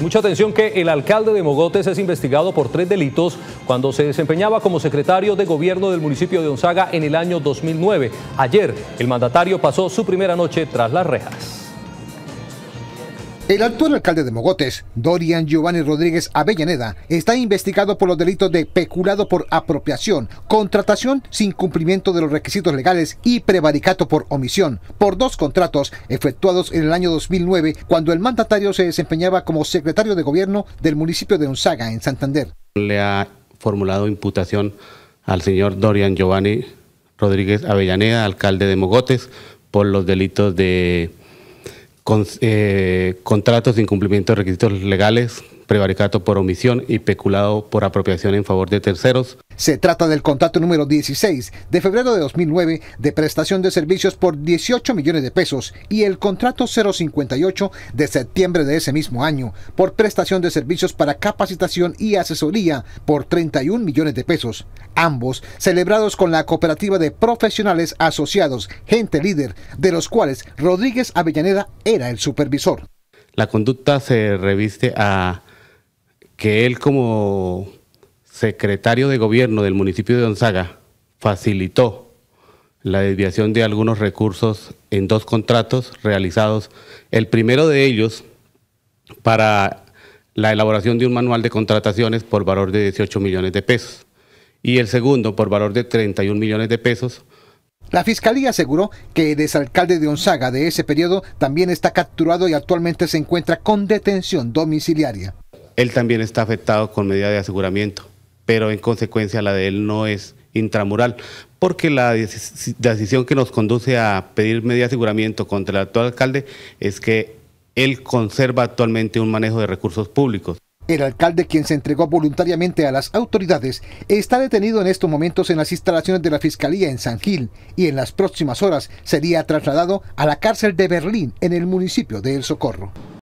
Mucha atención que el alcalde de Mogotes es investigado por tres delitos cuando se desempeñaba como secretario de gobierno del municipio de Onzaga en el año 2009. Ayer, el mandatario pasó su primera noche tras las rejas. El actual alcalde de Mogotes, Dorian Giovanni Rodríguez Avellaneda, está investigado por los delitos de peculado por apropiación, contratación sin cumplimiento de los requisitos legales y prevaricato por omisión, por dos contratos efectuados en el año 2009 cuando el mandatario se desempeñaba como secretario de gobierno del municipio de Onzaga, en Santander. Le ha formulado imputación al señor Dorian Giovanni Rodríguez Avellaneda, alcalde de Mogotes, por los delitos de con, eh, contratos de incumplimiento de requisitos legales, prevaricato por omisión y peculado por apropiación en favor de terceros, se trata del contrato número 16 de febrero de 2009 de prestación de servicios por 18 millones de pesos y el contrato 058 de septiembre de ese mismo año por prestación de servicios para capacitación y asesoría por 31 millones de pesos, ambos celebrados con la cooperativa de profesionales asociados, gente líder, de los cuales Rodríguez Avellaneda era el supervisor. La conducta se reviste a que él como secretario de gobierno del municipio de Gonzaga facilitó la desviación de algunos recursos en dos contratos realizados. El primero de ellos para la elaboración de un manual de contrataciones por valor de 18 millones de pesos y el segundo por valor de 31 millones de pesos. La fiscalía aseguró que el exalcalde de Gonzaga de ese periodo también está capturado y actualmente se encuentra con detención domiciliaria. Él también está afectado con medida de aseguramiento pero en consecuencia la de él no es intramural, porque la, decisión que nos conduce a pedir medio de aseguramiento contra el actual alcalde es que él conserva actualmente un manejo de recursos públicos. El alcalde, quien se entregó voluntariamente a las autoridades, está detenido en estos momentos en las instalaciones de la Fiscalía en San Gil y en las próximas horas sería trasladado a la cárcel de Berlín en el municipio de El Socorro.